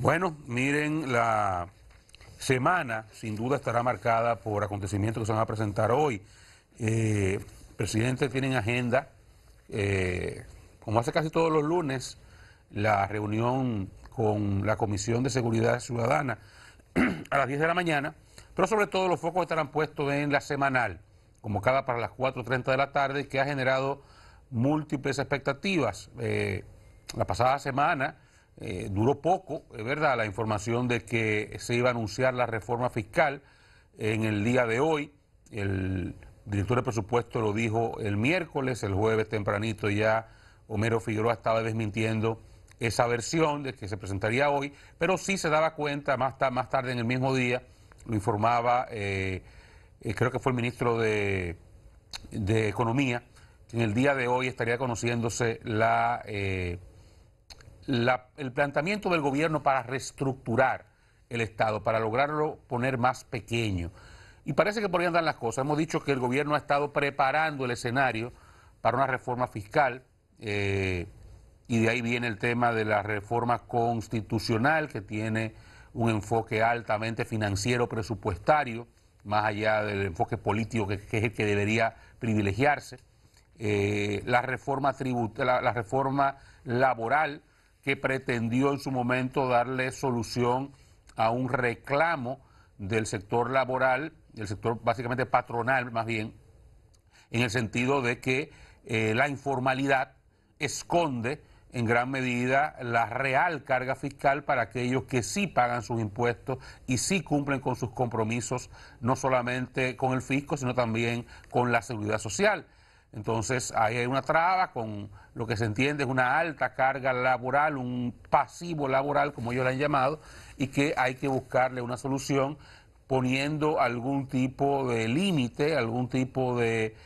Bueno, miren, la semana sin duda estará marcada por acontecimientos que se van a presentar hoy. Eh, presidentes tienen agenda, eh, como hace casi todos los lunes, la reunión con la Comisión de Seguridad Ciudadana a las 10 de la mañana, pero sobre todo los focos estarán puestos en la semanal, convocada para las 4.30 de la tarde, que ha generado múltiples expectativas. Eh, la pasada semana eh, duró poco, es verdad, la información de que se iba a anunciar la reforma fiscal en el día de hoy. El director de presupuesto lo dijo el miércoles, el jueves tempranito ya Homero Figueroa estaba desmintiendo esa versión de que se presentaría hoy, pero sí se daba cuenta más, más tarde en el mismo día, lo informaba, eh, eh, creo que fue el ministro de, Economía, que en el día de hoy estaría conociéndose la el planteamiento del gobierno para reestructurar el Estado, para lograrlo poner más pequeño. Y parece que por ahí las cosas. Hemos dicho que el gobierno ha estado preparando el escenario para una reforma fiscal eh, y de ahí viene el tema de la reforma constitucional que tiene un enfoque altamente financiero presupuestario, más allá del enfoque político que, que debería privilegiarse. Eh, la, reforma tribut la reforma laboral que pretendió en su momento darle solución a un reclamo del sector laboral, del sector básicamente patronal más bien, en el sentido de que eh, la informalidad esconde en gran medida la real carga fiscal para aquellos que sí pagan sus impuestos y sí cumplen con sus compromisos, no solamente con el fisco, sino también con la seguridad social. Entonces, ahí hay una traba con lo que se entiende es una alta carga laboral, un pasivo laboral, como ellos la han llamado, y que hay que buscarle una solución poniendo algún tipo de límite, algún tipo de,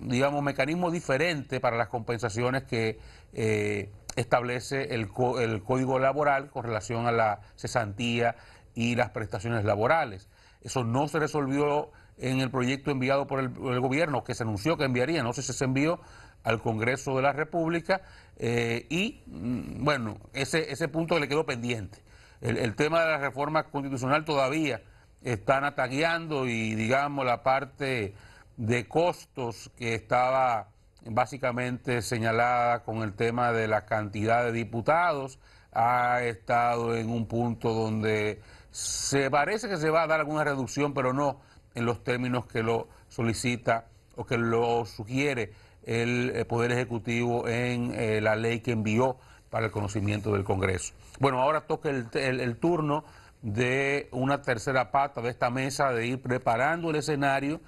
digamos, mecanismo diferente para las compensaciones que eh, establece el, el Código Laboral con relación a la cesantía y las prestaciones laborales. Eso no se resolvió en el proyecto enviado por el, gobierno, que se anunció que enviaría, no sé si se envió al Congreso de la República, eh, y mm, bueno, ese, ese punto le quedó pendiente. El, el, tema de la reforma constitucional todavía están atagueando y digamos la parte de costos que estaba básicamente señalada con el tema de la cantidad de diputados, ha estado en un punto donde se parece que se va a dar alguna reducción, pero no en los términos que lo solicita o que lo sugiere el eh, Poder Ejecutivo en eh, la ley que envió para el conocimiento del Congreso. Bueno, ahora toca el turno de una tercera pata de esta mesa, de ir preparando el escenario,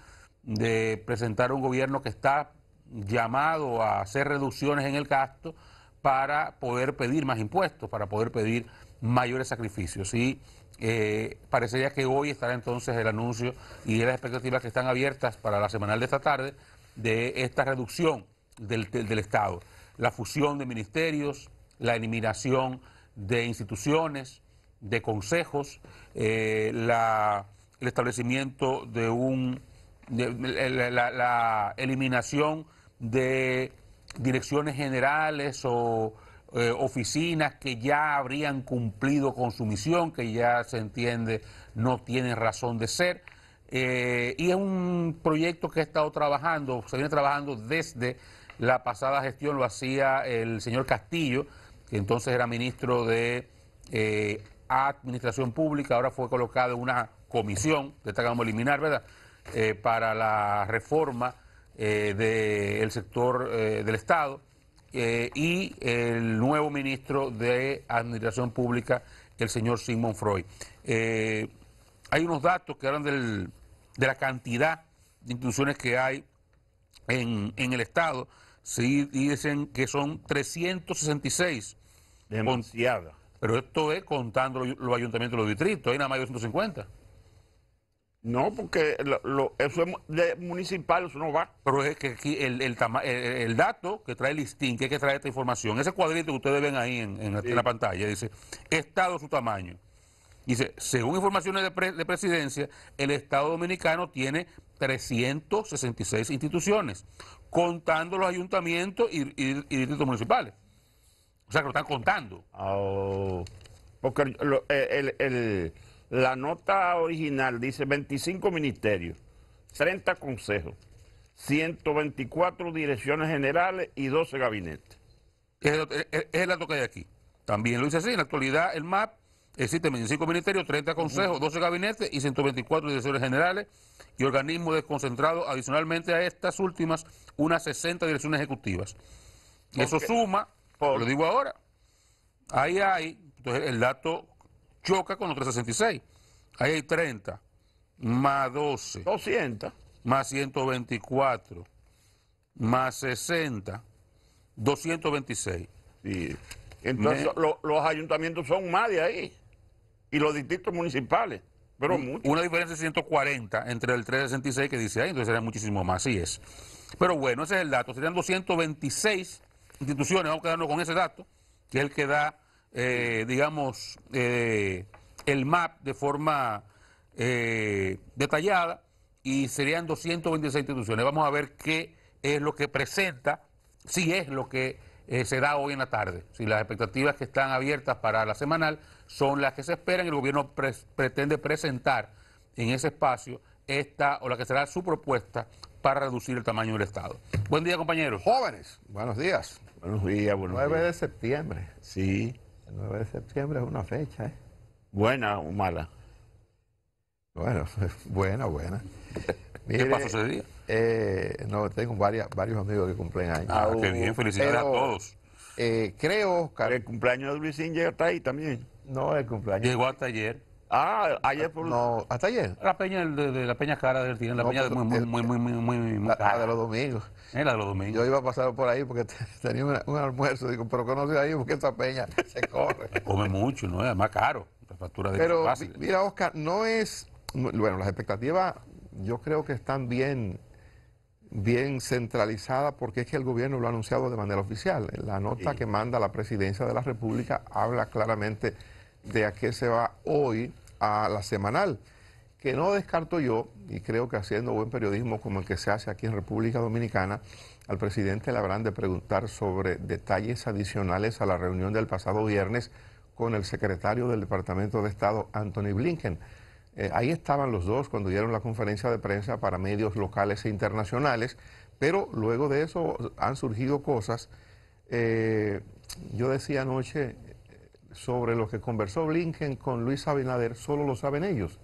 de presentar un gobierno que está llamado a hacer reducciones en el gasto para poder pedir más impuestos, para poder pedir mayores sacrificios. Y eh, parecería que hoy estará entonces el anuncio y las expectativas que están abiertas para la semanal de esta tarde de esta reducción del, Estado, la fusión de ministerios, la eliminación de instituciones, de consejos, eh, la, el establecimiento de un, la eliminación de direcciones generales o eh, oficinas que ya habrían cumplido con su misión, que ya se entiende no tienen razón de ser. Eh, y es un proyecto que ha estado trabajando, se viene trabajando desde la pasada gestión, lo hacía el señor Castillo, que entonces era ministro de eh, Administración Pública, ahora fue colocado en una comisión, ...que destacamos eliminar, ¿verdad?, para la reforma del sector del Estado. Eh, y el nuevo ministro de Administración Pública, el señor Sigmund Freud. Eh, hay unos datos que hablan del, de la cantidad de instituciones que hay en, el Estado. Sí, dicen que son 366. seis pero esto es contando los ayuntamientos de los distritos, hay nada más de 250. No, porque eso es municipal, eso no va. Pero es que aquí el, dato que trae el listín, que es que trae esta información, ese cuadrito que ustedes ven ahí en, la pantalla, dice, estado su tamaño. Dice, según informaciones de, presidencia, el Estado Dominicano tiene 366 instituciones, contando los ayuntamientos y, distritos municipales. O sea, que lo están contando. Ah, oh, oh, oh, porque el la nota original dice 25 ministerios, 30 consejos, 124 direcciones generales y 12 gabinetes. Eh, eh, es el, dato que hay aquí. También lo dice así. En la actualidad, el MAP existe 25 ministerios, 30 consejos, 12 gabinetes y 124 direcciones generales y organismos desconcentrados, adicionalmente a estas últimas, unas 60 direcciones ejecutivas. Eso suma, lo digo ahora, ahí hay, entonces el dato choca con los 366. Ahí hay 30, más 12. 200. Más 124, más 60, 226. Y entonces los ayuntamientos son más de ahí. Y los distritos municipales. Pero muchos. Una diferencia de 140 entre el 366 que dice ahí, entonces sería muchísimo más, así es. Pero bueno, ese es el dato. Serían 226 instituciones, vamos a quedarnos con ese dato, que es el que da eh, digamos, eh, el MAP de forma eh, detallada y serían 226 instituciones. Vamos a ver qué es lo que presenta, si es lo que se da hoy en la tarde, si las expectativas que están abiertas para la semanal son las que se esperan. El gobierno pretende presentar en ese espacio esta o la que será su propuesta para reducir el tamaño del Estado. Buen día, compañeros. Jóvenes, buenos días. Buenos días, buenos 9 de septiembre. Sí. 9 de septiembre es una fecha, ¿eh? ¿Buena o mala? Bueno, pues, buena, buena. ¿Qué pasó ese día? Eh, no, tengo varios amigos que cumplen años. Ah, qué bien, felicidades a todos. Eh, creo, que El cumpleaños de Luisín llega hasta ahí también. No, el cumpleaños. Llegó hasta ayer. Ah, ayer por... Ah, no, hasta ayer. La peña de, la peña cara del tiene, la peña de, de los domingos. Eh, de los domingos. Yo iba a pasar por ahí porque tenía un, almuerzo. Digo, pero conoce ahí porque esa peña se corre. Come mucho, ¿no? Es más caro. La factura de Pero mira, Oscar, no es. Bueno, las expectativas yo creo que están bien, bien centralizadas porque es que el gobierno lo ha anunciado de manera oficial. La nota que manda la presidencia de la República habla claramente de a qué se va hoy a la semanal, que no descarto yo, y creo que haciendo buen periodismo como el que se hace aquí en República Dominicana, al presidente le habrán de preguntar sobre detalles adicionales a la reunión del pasado viernes con el secretario del Departamento de Estado, Anthony Blinken. Eh, ahí estaban los dos cuando dieron la conferencia de prensa para medios locales e internacionales, pero luego de eso han surgido cosas. Eh, yo decía anoche, sobre lo que conversó Blinken con Luis Abinader solo lo saben ellos.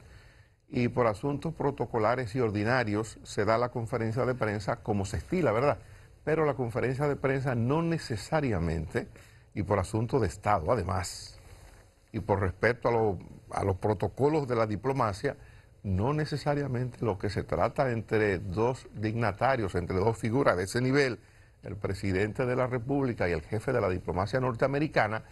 Y por asuntos protocolares y ordinarios se da la conferencia de prensa como se estila, ¿verdad? Pero la conferencia de prensa no necesariamente, y por asunto de Estado además, y por respeto a, a los protocolos de la diplomacia, no necesariamente lo que se trata entre dos dignatarios, entre dos figuras de ese nivel, el presidente de la República y el jefe de la diplomacia norteamericana,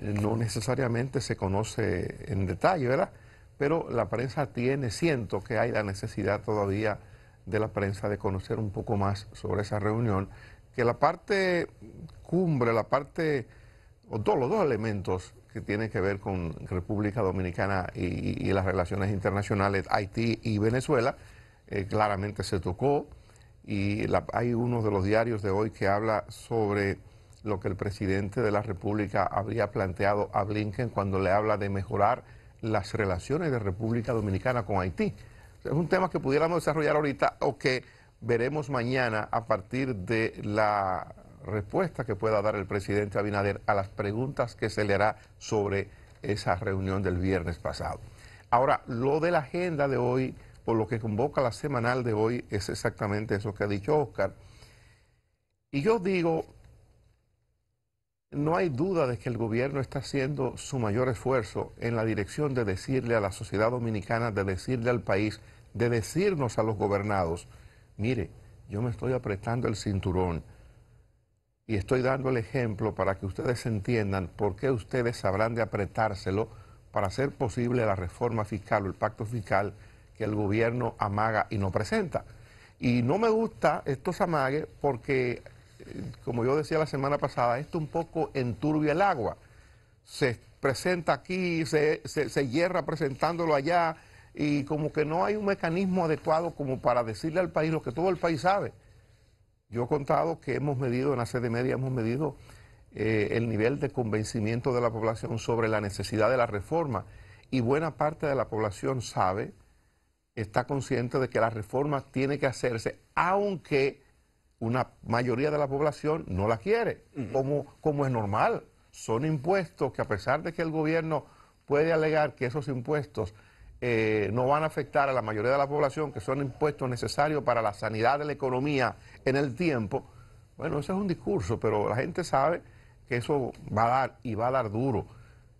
eh, no necesariamente se conoce en detalle, ¿verdad? Pero la prensa tiene, siento que hay la necesidad todavía de la prensa de conocer un poco más sobre esa reunión, que la parte cumbre, la parte, o todos los dos elementos que tienen que ver con República Dominicana y, las relaciones internacionales, Haití y Venezuela, eh, claramente se tocó y hay uno de los diarios de hoy que habla sobre lo que el presidente de la República habría planteado a Blinken cuando le habla de mejorar las relaciones de República Dominicana con Haití. Es un tema que pudiéramos desarrollar ahorita o que veremos mañana a partir de la respuesta que pueda dar el presidente Abinader a las preguntas que se le hará sobre esa reunión del viernes pasado. Ahora, lo de la agenda de hoy, por lo que convoca la semanal de hoy, es exactamente eso que ha dicho Oscar. Y yo digo, no hay duda de que el gobierno está haciendo su mayor esfuerzo en la dirección de decirle a la sociedad dominicana, de decirle al país, de decirnos a los gobernados, mire, yo me estoy apretando el cinturón y estoy dando el ejemplo para que ustedes entiendan por qué ustedes sabrán de apretárselo para hacer posible la reforma fiscal o el pacto fiscal que el gobierno amaga y no presenta. Y no me gusta estos amagues porque como yo decía la semana pasada, esto un poco enturbia el agua. Se presenta aquí, se, hierra presentándolo allá y como que no hay un mecanismo adecuado como para decirle al país lo que todo el país sabe. Yo he contado que hemos medido, en la sede media hemos medido eh, el nivel de convencimiento de la población sobre la necesidad de la reforma y buena parte de la población sabe, está consciente de que la reforma tiene que hacerse, aunque una mayoría de la población no la quiere, como, es normal. Son impuestos que a pesar de que el gobierno puede alegar que esos impuestos eh, no van a afectar a la mayoría de la población, que son impuestos necesarios para la sanidad de la economía en el tiempo, bueno, ese es un discurso, pero la gente sabe que eso va a dar y va a dar duro.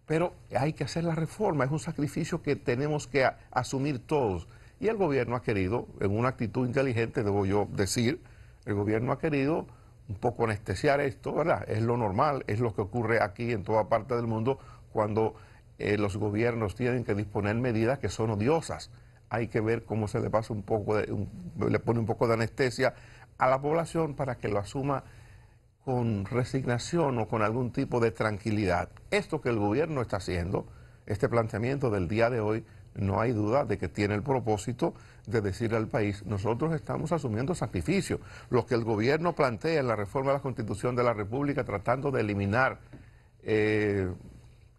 Pero hay que hacer la reforma, es un sacrificio que tenemos que asumir todos. Y el gobierno ha querido, en una actitud inteligente, debo yo decir, el gobierno ha querido un poco anestesiar esto, ¿verdad? Es lo normal, es lo que ocurre aquí en toda parte del mundo cuando eh, los gobiernos tienen que disponer medidas que son odiosas. Hay que ver cómo se le pasa un poco, le pone un poco de anestesia a la población para que lo asuma con resignación o con algún tipo de tranquilidad. Esto que el gobierno está haciendo, este planteamiento del día de hoy, no hay duda de que tiene el propósito de decir al país, nosotros estamos asumiendo sacrificios. Lo que el gobierno plantea en la reforma de la Constitución de la República, tratando de eliminar eh,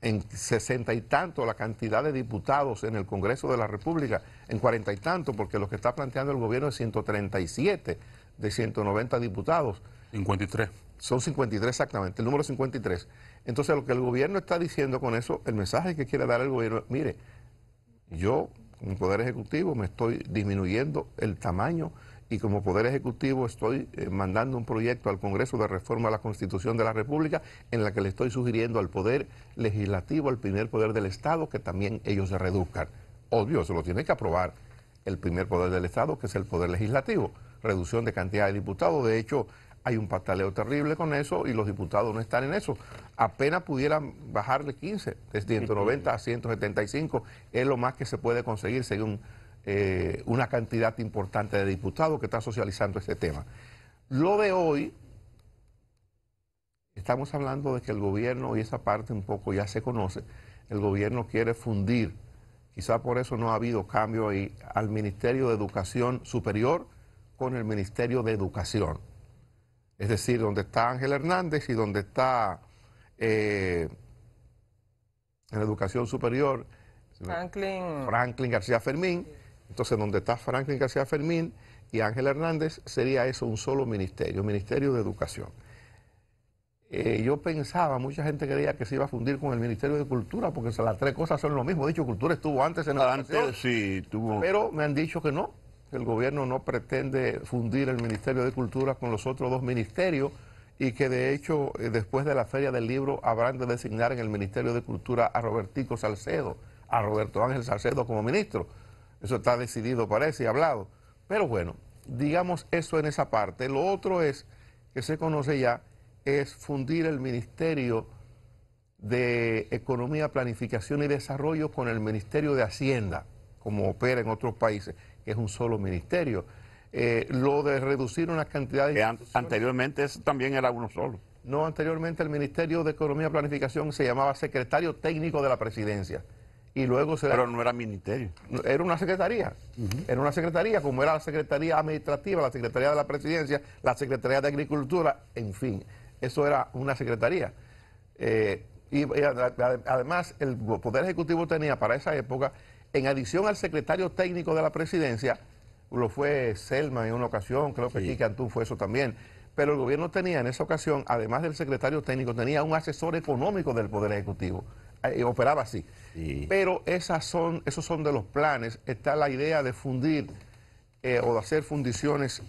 en sesenta y tanto la cantidad de diputados en el Congreso de la República, en cuarenta y tanto, porque lo que está planteando el gobierno es 137 de 190 diputados. 53. Son 53 exactamente, el número 53. Entonces lo que el gobierno está diciendo con eso, el mensaje que quiere dar el gobierno, mire, yo como Poder Ejecutivo me estoy disminuyendo el tamaño y como Poder Ejecutivo estoy eh, mandando un proyecto al Congreso de reforma a la Constitución de la República en la que le estoy sugiriendo al Poder Legislativo, al primer poder del Estado, que también ellos se reduzcan. Obvio, se lo tiene que aprobar el primer poder del Estado, que es el Poder Legislativo. Reducción de cantidad de diputados. De hecho, hay un pataleo terrible con eso y los diputados no están en eso. Apenas pudieran bajarle 15, de 190 a 175, es lo más que se puede conseguir según eh, una cantidad importante de diputados que están socializando este tema. Lo de hoy, estamos hablando de que el gobierno, y esa parte un poco ya se conoce, el gobierno quiere fundir, quizá por eso no ha habido cambio ahí, al Ministerio de Educación Superior con el Ministerio de Educación es decir, donde está Ángel Hernández y donde está eh, en la educación superior Franklin. Franklin García Fermín. Entonces, donde está Franklin García Fermín y Ángel Hernández, sería eso un solo ministerio, Ministerio de Educación. Eh, yo pensaba, mucha gente creía que se iba a fundir con el Ministerio de Cultura, porque las tres cosas son lo mismo. Dicho Cultura estuvo antes en la antes, sí, tuvo... Pero me han dicho que no, el gobierno no pretende fundir el Ministerio de Cultura con los otros dos ministerios y que de hecho eh, después de la Feria del Libro habrán de designar en el Ministerio de Cultura a Robertico Salcedo, a Roberto Ángel Salcedo como ministro. Eso está decidido, parece, y hablado. Pero bueno, digamos eso en esa parte. Lo otro es, que se conoce ya, es fundir el Ministerio de Economía, Planificación y Desarrollo con el Ministerio de Hacienda, como opera en otros países que es un solo ministerio. Eh, lo de reducir una cantidades... anteriormente eso también era uno solo. No, anteriormente el Ministerio de Economía y Planificación se llamaba Secretario Técnico de la Presidencia. Y luego se... Pero no era ministerio. Era una secretaría. Era una secretaría, como era la Secretaría Administrativa, la Secretaría de la Presidencia, la Secretaría de Agricultura, en fin. Eso era una secretaría. Eh, y además el Poder Ejecutivo tenía para esa época en adición al secretario técnico de la presidencia, lo fue Selma en una ocasión, creo que sí. Antún fue eso también, pero el gobierno tenía en esa ocasión, además del secretario técnico, tenía un asesor económico del Poder Ejecutivo, eh, operaba así. Pero esas son, esos son de los planes, está la idea de fundir eh, o de hacer fundiciones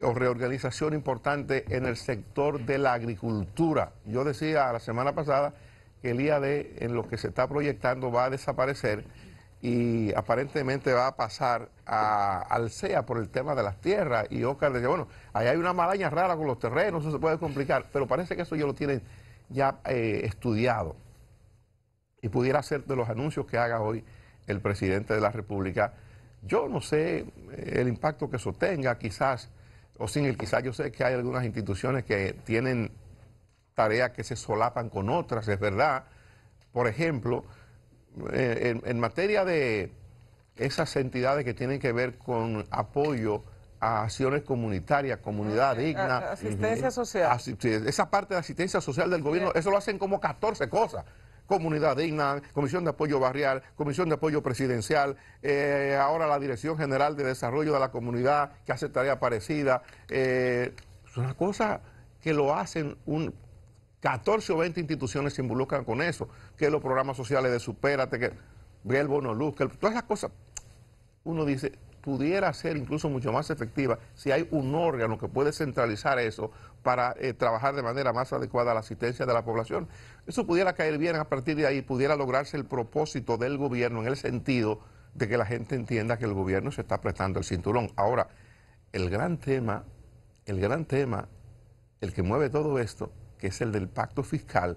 o reorganización importante en el sector de la agricultura. Yo decía la semana pasada que el IAD en lo que se está proyectando va a desaparecer y aparentemente va a pasar a, al CEA por el tema de las tierras. Y Oscar decía, bueno, ahí hay una malaña rara con los terrenos, eso se puede complicar, pero parece que eso ya lo tienen ya eh, estudiado y pudiera ser de los anuncios que haga hoy el presidente de la República. Yo no sé eh, el impacto que eso tenga, quizás, o sin el quizás, yo sé que hay algunas instituciones que tienen tareas que se solapan con otras, es verdad. Por ejemplo, eh, en, materia de esas entidades que tienen que ver con apoyo a acciones comunitarias, comunidad ah, digna. asistencia social. esa parte de asistencia social del gobierno, eso lo hacen como 14 cosas. Comunidad digna, Comisión de Apoyo Barrial, Comisión de Apoyo Presidencial, eh, ahora la Dirección General de Desarrollo de la Comunidad, que hace tarea parecida. Eh, es una cosa que lo hacen un, 14 o 20 instituciones se involucran con eso, que los programas sociales de Supérate, que el bono luz, que todas esas cosas, uno dice, pudiera ser incluso mucho más efectiva si hay un órgano que puede centralizar eso para eh, trabajar de manera más adecuada la asistencia de la población. Eso pudiera caer bien a partir de ahí, pudiera lograrse el propósito del gobierno en el sentido de que la gente entienda que el gobierno se está prestando el cinturón. Ahora, el gran tema, el gran tema, el que mueve todo esto, que es el del pacto fiscal,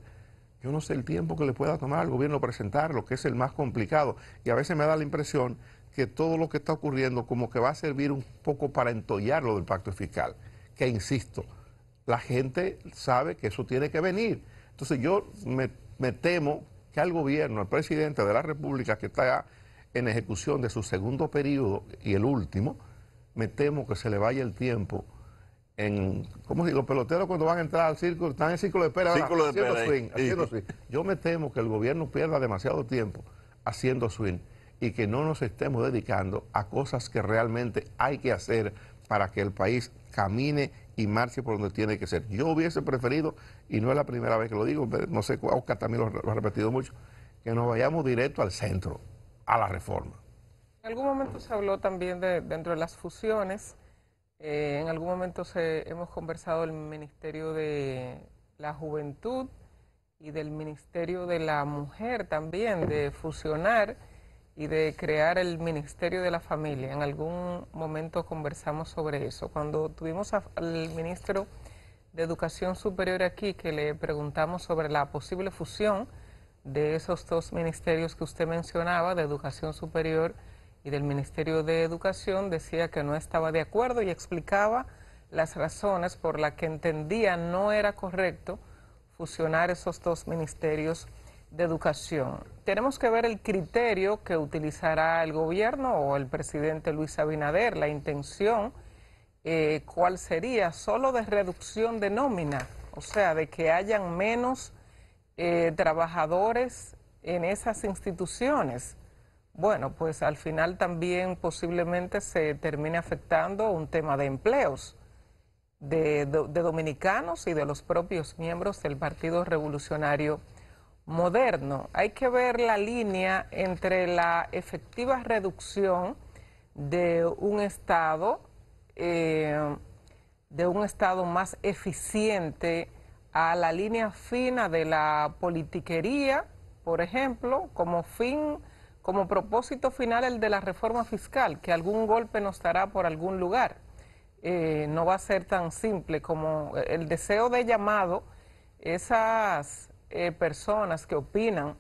yo no sé el tiempo que le pueda tomar al gobierno presentarlo, que es el más complicado. Y a veces me da la impresión que todo lo que está ocurriendo como que va a servir un poco para entollar lo del pacto fiscal, que insisto, la gente sabe que eso tiene que venir. Entonces yo me, me temo que al gobierno, al presidente de la República que está en ejecución de su segundo periodo y el último, me temo que se le vaya el tiempo en, ¿cómo si los peloteros cuando van a entrar al círculo, están en círculo de espera, círculo de espera, swing, Yo me temo que el gobierno pierda demasiado tiempo haciendo swing y que no nos estemos dedicando a cosas que realmente hay que hacer para que el país camine y marche por donde tiene que ser. Yo hubiese preferido, y no es la primera vez que lo digo, no sé, Oscar también lo, ha repetido mucho, que nos vayamos directo al centro, a la reforma. En algún momento se habló también de, dentro de las fusiones. Eh, en algún momento se, hemos conversado el Ministerio de la Juventud y del Ministerio de la Mujer también, de fusionar y de crear el Ministerio de la Familia. En algún momento conversamos sobre eso. Cuando tuvimos al ministro de Educación Superior aquí, que le preguntamos sobre la posible fusión de esos dos ministerios que usted mencionaba, de Educación Superior y del Ministerio de Educación decía que no estaba de acuerdo y explicaba las razones por las que entendía no era correcto fusionar esos dos ministerios de educación. Tenemos que ver el criterio que utilizará el gobierno o el presidente Luis Abinader, la intención, eh, cuál sería, solo de reducción de nómina, o sea, de que hayan menos eh, trabajadores en esas instituciones bueno, pues al final también posiblemente se termine afectando un tema de empleos de, dominicanos y de los propios miembros del Partido Revolucionario Moderno. Hay que ver la línea entre la efectiva reducción de un Estado, eh, de un Estado más eficiente a la línea fina de la politiquería, por ejemplo, como fin como propósito final el de la reforma fiscal, que algún golpe nos dará por algún lugar. Eh, no va a ser tan simple como eh, el deseo de llamado, esas eh, personas que opinan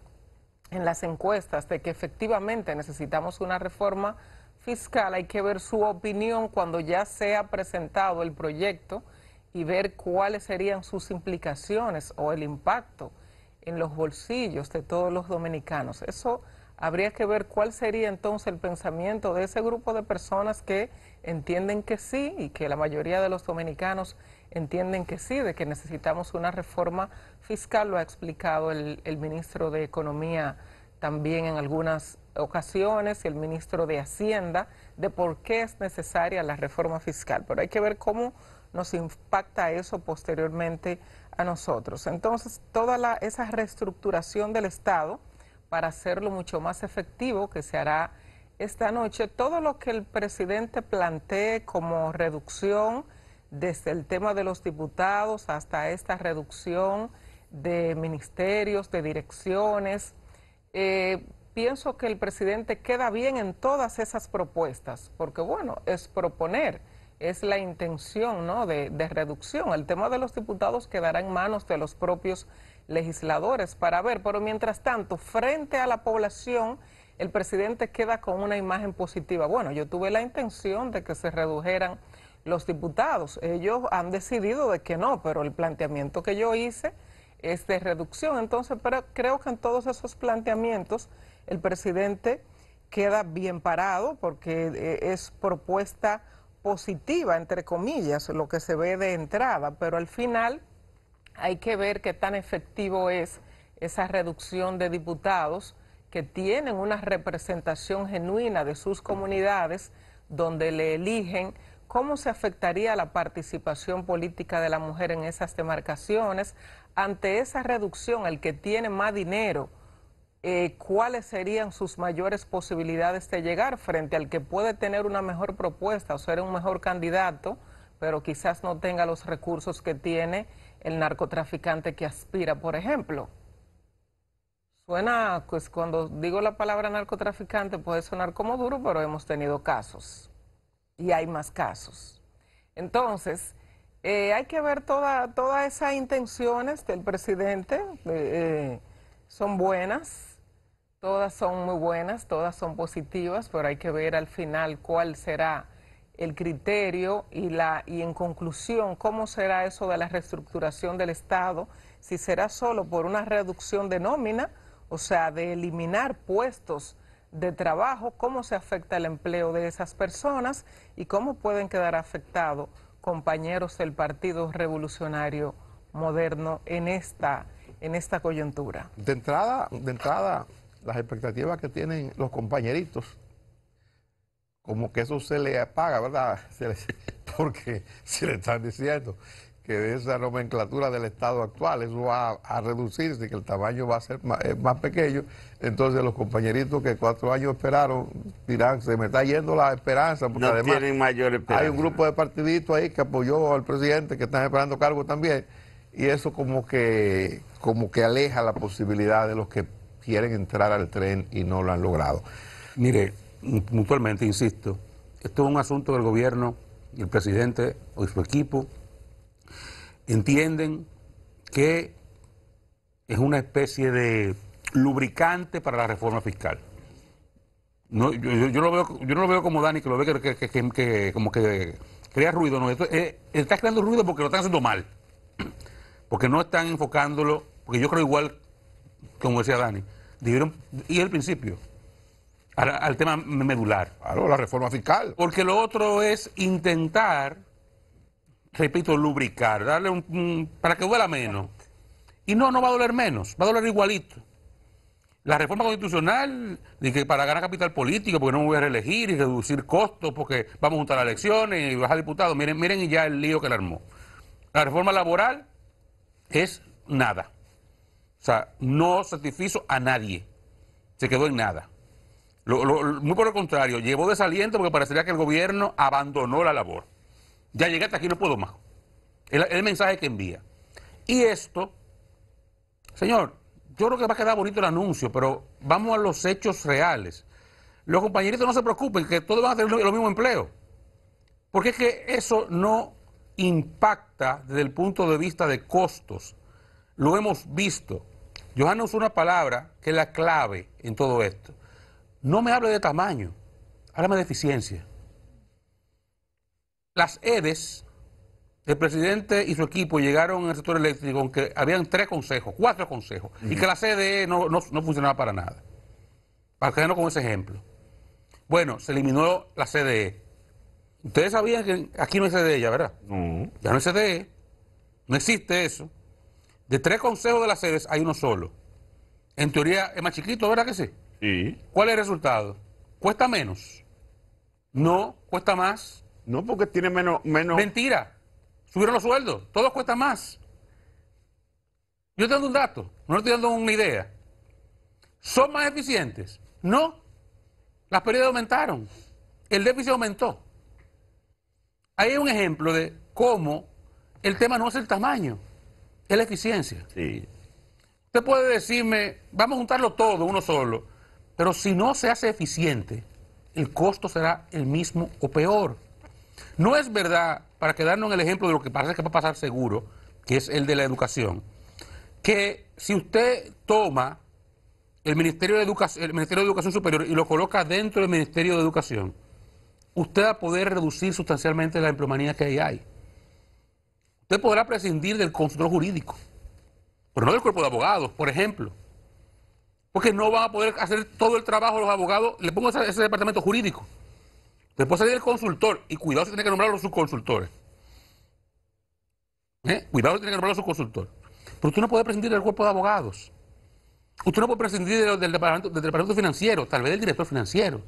en las encuestas de que efectivamente necesitamos una reforma fiscal, hay que ver su opinión cuando ya sea presentado el proyecto y ver cuáles serían sus implicaciones o el impacto en los bolsillos de todos los dominicanos. Eso habría que ver cuál sería entonces el pensamiento de ese grupo de personas que entienden que sí y que la mayoría de los dominicanos entienden que sí, de que necesitamos una reforma fiscal, lo ha explicado el, ministro de Economía también en algunas ocasiones y el ministro de Hacienda de por qué es necesaria la reforma fiscal, pero hay que ver cómo nos impacta eso posteriormente a nosotros. Entonces, toda esa reestructuración del Estado, para hacerlo mucho más efectivo, que se hará esta noche, todo lo que el presidente plantee como reducción, desde el tema de los diputados hasta esta reducción de ministerios, de direcciones. Eh, pienso que el presidente queda bien en todas esas propuestas, porque bueno, es proponer, es la intención ¿no? de, de reducción. El tema de los diputados quedará en manos de los propios legisladores para ver, pero mientras tanto, frente a la población, el presidente queda con una imagen positiva. Bueno, yo tuve la intención de que se redujeran los diputados. Ellos han decidido de que no, pero el planteamiento que yo hice es de reducción. Entonces, pero creo que en todos esos planteamientos el presidente queda bien parado porque eh, es propuesta positiva, entre comillas, lo que se ve de entrada, pero al final hay que ver qué tan efectivo es esa reducción de diputados que tienen una representación genuina de sus comunidades, donde le eligen, cómo se afectaría la participación política de la mujer en esas demarcaciones. Ante esa reducción, el que tiene más dinero, eh, cuáles serían sus mayores posibilidades de llegar frente al que puede tener una mejor propuesta o ser un mejor candidato, pero quizás no tenga los recursos que tiene el narcotraficante que aspira, por ejemplo. Suena, pues cuando digo la palabra narcotraficante puede sonar como duro, pero hemos tenido casos y hay más casos. Entonces, eh, hay que ver todas esas intenciones del presidente, eh, eh, son buenas, todas son muy buenas, todas son positivas, pero hay que ver al final cuál será el criterio y, la, y en conclusión cómo será eso de la reestructuración del Estado, si será solo por una reducción de nómina, o sea, de eliminar puestos de trabajo, cómo se afecta el empleo de esas personas y cómo pueden quedar afectados compañeros del Partido Revolucionario Moderno en esta, en esta coyuntura. De entrada, de entrada, las expectativas que tienen los compañeritos como que eso se le apaga, ¿verdad? porque se le están diciendo que esa nomenclatura del Estado actual eso va a, reducirse, que el tamaño va a ser eh, más, pequeño. Entonces los compañeritos que cuatro años esperaron dirán, se me está yendo la esperanza, porque además hay un grupo de partiditos ahí que apoyó al presidente, que están esperando cargo también, y eso como que, como que aleja la posibilidad de los que quieren entrar al tren y no lo han logrado. Mire, mutuamente, insisto. Esto es un asunto del gobierno y el presidente o su equipo entienden que es una especie de lubricante para la reforma fiscal. No, yo, lo veo, yo no lo veo como Dani, que lo ve que, como que crea ruido. No, esto, eh, está creando ruido porque lo están haciendo mal. Porque no están enfocándolo. Porque yo creo igual, como decía Dani, ...y el al principio. Al, tema medular. Claro, la reforma fiscal. Porque lo otro es intentar, repito, lubricar, darle un, para que duela menos. Y no, no va a doler menos, va a doler igualito. La reforma constitucional, que para ganar capital político, porque no me voy a reelegir y reducir costos, porque vamos a juntar las elecciones y bajar diputados, miren, miren y ya el lío que le armó. La reforma laboral es nada. O sea, no satisfizo a nadie. Se quedó en nada muy por el contrario, llevó desaliento porque parecería que el gobierno abandonó la labor. Ya llegué hasta aquí, no puedo más. El, el mensaje que envía. Y esto, señor, yo creo que va a quedar bonito el anuncio, pero vamos a los hechos reales. Los compañeritos no se preocupen, que todos van a tener lo mismo empleo. Porque es que eso no impacta desde el punto de vista de costos. Lo hemos visto. Johanna usó una palabra que es la clave en todo esto. No me hable de tamaño, háblame de eficiencia. Las EDES, el presidente y su equipo llegaron en el sector eléctrico aunque habían tres consejos, cuatro consejos, y que la CDE no, funcionaba para nada. Para quedarnos con ese ejemplo. Bueno, se eliminó la CDE. Ustedes sabían que aquí no hay CDE ya, ¿verdad? Ya no hay CDE. No existe eso. De tres consejos de las sedes hay uno solo. En teoría es más chiquito, ¿verdad que sí? ¿Cuál es el resultado? ¿Cuesta menos? No, cuesta más. No, porque tiene menos... menos... Mentira. Subieron los sueldos. Todo cuesta más. Yo te dando un dato, no estoy dando una idea. ¿Son más eficientes? No. Las pérdidas aumentaron. El déficit aumentó. Ahí hay un ejemplo de cómo el tema no es el tamaño, es la eficiencia. Sí. Usted puede decirme, vamos a juntarlo todo, uno solo. Pero si no se hace eficiente, el costo será el mismo o peor. No es verdad, para quedarnos en el ejemplo de lo que parece que va a pasar seguro, que es el de la educación, que si usted toma el Ministerio de, Educación, el Ministerio de Educación Superior y lo coloca dentro del Ministerio de Educación, usted va a poder reducir sustancialmente la empleomanía que ahí hay. Usted podrá prescindir del consultor jurídico, pero no del cuerpo de abogados, por ejemplo porque no van a poder hacer todo el trabajo los abogados. Le pongo ese, ese departamento jurídico. Después salir el consultor, y cuidado si tiene que nombrar a los subconsultores. ¿Eh? Cuidado si tiene que nombrar a los subconsultores. Pero usted no puede prescindir del cuerpo de abogados. Usted no puede prescindir del, departamento, financiero, tal vez del director financiero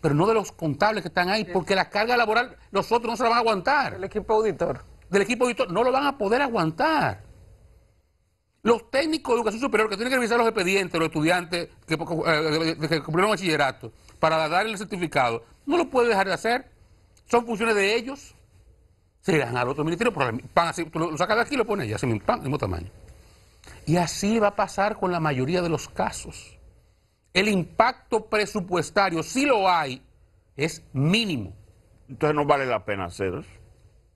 pero no de los contables que están ahí, porque la carga laboral los otros no se la van a aguantar. El equipo auditor. Del equipo auditor no lo van a poder aguantar. Los técnicos de educación superior que tienen que revisar los expedientes, los estudiantes que, eh, que cumplieron bachillerato para dar el certificado, no lo puede dejar de hacer. Son funciones de ellos. Se dan al otro ministerio, lo, sacas de aquí y lo pones allá, así mismo, mismo tamaño. Y así va a pasar con la mayoría de los casos. El impacto presupuestario, si lo hay, es mínimo. Entonces no vale la pena hacer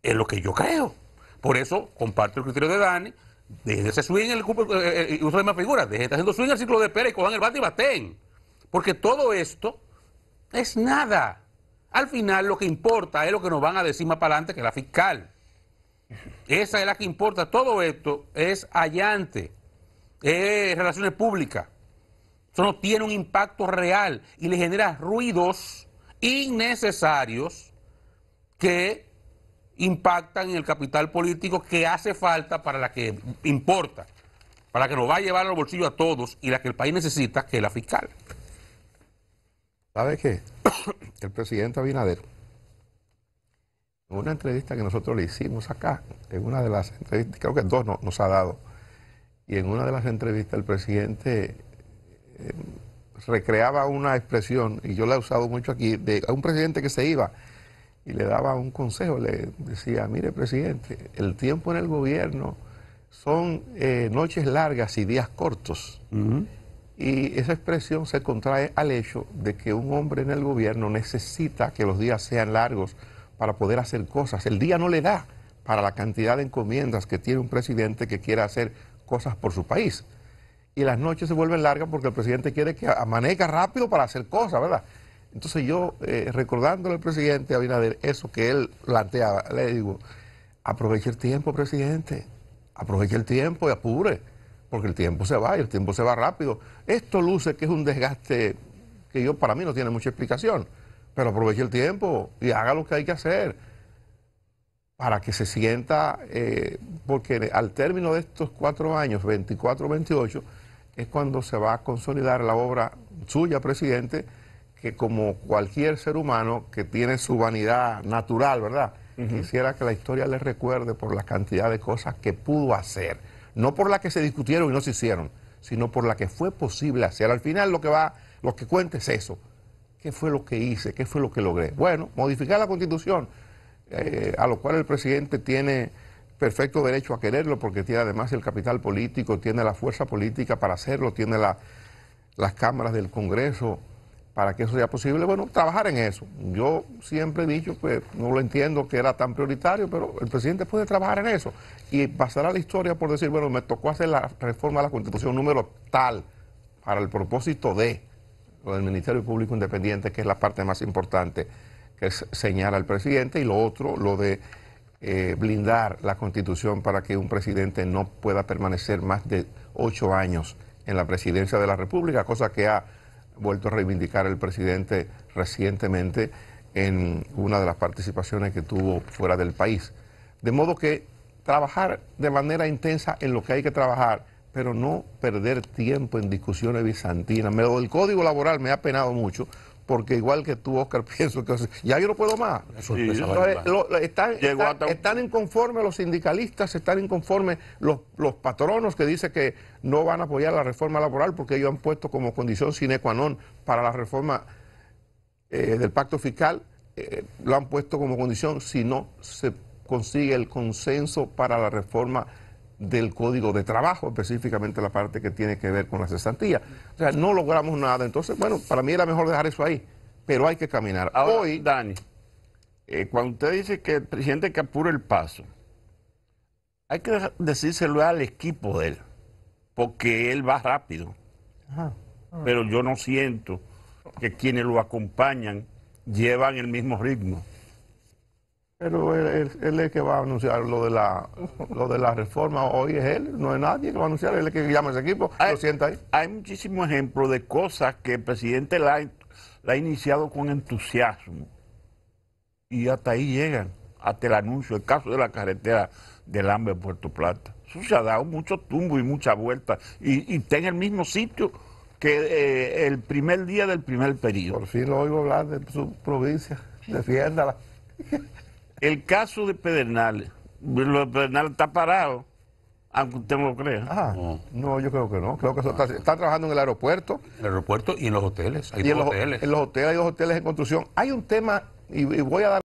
Es lo que yo creo. Por eso comparto el criterio de Dani. Se ese en el eh, eh, uso de más figuras. de el ciclo de Pérez, cojan el bate y baten. Porque todo esto es nada. Al final lo que importa es lo que nos van a decir más para adelante que la fiscal. Esa es la que importa. Todo esto es allante, es relaciones públicas. Eso no tiene un impacto real y le genera ruidos innecesarios que impactan en el capital político que hace falta para la que importa, para que nos va a llevar al bolsillo a todos y la que el país necesita, que es la fiscal. ¿Sabe qué? El presidente Abinader, en una entrevista que nosotros le hicimos acá, en una de las entrevistas, creo que dos nos ha dado, y en una de las entrevistas el presidente eh, recreaba una expresión, y yo la he usado mucho aquí, de un presidente que se iba y le daba un consejo, le decía, mire presidente, el tiempo en el gobierno son eh, noches largas y días cortos. Y esa expresión se contrae al hecho de que un hombre en el gobierno necesita que los días sean largos para poder hacer cosas. El día no le da para la cantidad de encomiendas que tiene un presidente que quiera hacer cosas por su país. Y las noches se vuelven largas porque el presidente quiere que amanezca rápido para hacer cosas, ¿verdad? Entonces yo, eh, recordándole al presidente Abinader eso que él planteaba, le digo, aproveche el tiempo, presidente, aproveche el tiempo y apure, porque el tiempo se va y el tiempo se va rápido. Esto luce que es un desgaste que yo para mí no tiene mucha explicación, pero aproveche el tiempo y haga lo que hay que hacer para que se sienta, eh, porque al término de estos cuatro años, 24, 28, es cuando se va a consolidar la obra suya, presidente, que como cualquier ser humano que tiene su vanidad natural, ¿verdad? Quisiera que la historia le recuerde por la cantidad de cosas que pudo hacer, no por las que se discutieron y no se hicieron, sino por la que fue posible hacer. Al final lo que va, lo que cuenta es eso. ¿Qué fue lo que hice? ¿Qué fue lo que logré? Bueno, modificar la constitución, eh, a lo cual el presidente tiene perfecto derecho a quererlo, porque tiene además el capital político, tiene la fuerza política para hacerlo, tiene las cámaras del Congreso, para que eso sea posible, bueno, trabajar en eso. Yo siempre he dicho que pues, no lo entiendo que era tan prioritario, pero el presidente puede trabajar en eso y pasará la historia por decir, bueno, me tocó hacer la reforma a la Constitución número tal para el propósito de lo del Ministerio Público Independiente, que es la parte más importante que señala el presidente, y lo otro, lo de eh, blindar la Constitución para que un presidente no pueda permanecer más de ocho años en la presidencia de la República, cosa que ha vuelto a reivindicar el presidente recientemente en una de las participaciones que tuvo fuera del país. De modo que trabajar de manera intensa en lo que hay que trabajar, pero no perder tiempo en discusiones bizantinas. el código laboral me ha penado mucho, porque igual que tú, Oscar, pienso que ya yo no puedo más. están, inconformes los sindicalistas, están inconformes los, los patronos que dicen que no van a apoyar la reforma laboral porque ellos han puesto como condición sine qua non para la reforma eh, del pacto fiscal, eh, lo han puesto como condición si no se consigue el consenso para la reforma del código de trabajo, específicamente la parte que tiene que ver con la cesantía. O sea, no logramos nada. Entonces, bueno, para mí era mejor dejar eso ahí, pero hay que caminar. Hoy, Dani, eh, cuando usted dice que el presidente que apura el paso, hay que decírselo al equipo de él, porque él va rápido. Ah. Pero yo no siento que quienes lo acompañan llevan el mismo ritmo. Pero él, es el que va a anunciar lo de la lo de la reforma. Hoy es él, no es nadie que va a anunciar, él es el que llama ese equipo, hay, lo sienta ahí. Hay muchísimos ejemplos de cosas que el presidente la, ha iniciado con entusiasmo. Y hasta ahí llegan, hasta el anuncio, el caso de la carretera del hambre de Puerto Plata. Eso se ha dado mucho tumbo y mucha vuelta. Y, está en el mismo sitio que eh, el primer día del primer periodo. Por fin lo oigo hablar de su provincia, defiéndala el caso de Pedernales, lo de Pedernales está parado, aunque usted no lo crea. Ah, no. yo creo que no. Creo que está, trabajando en el aeropuerto. En el aeropuerto y en los hoteles. Hay en los hoteles. En los hoteles, hay dos hoteles en construcción. Hay un tema, y voy a dar.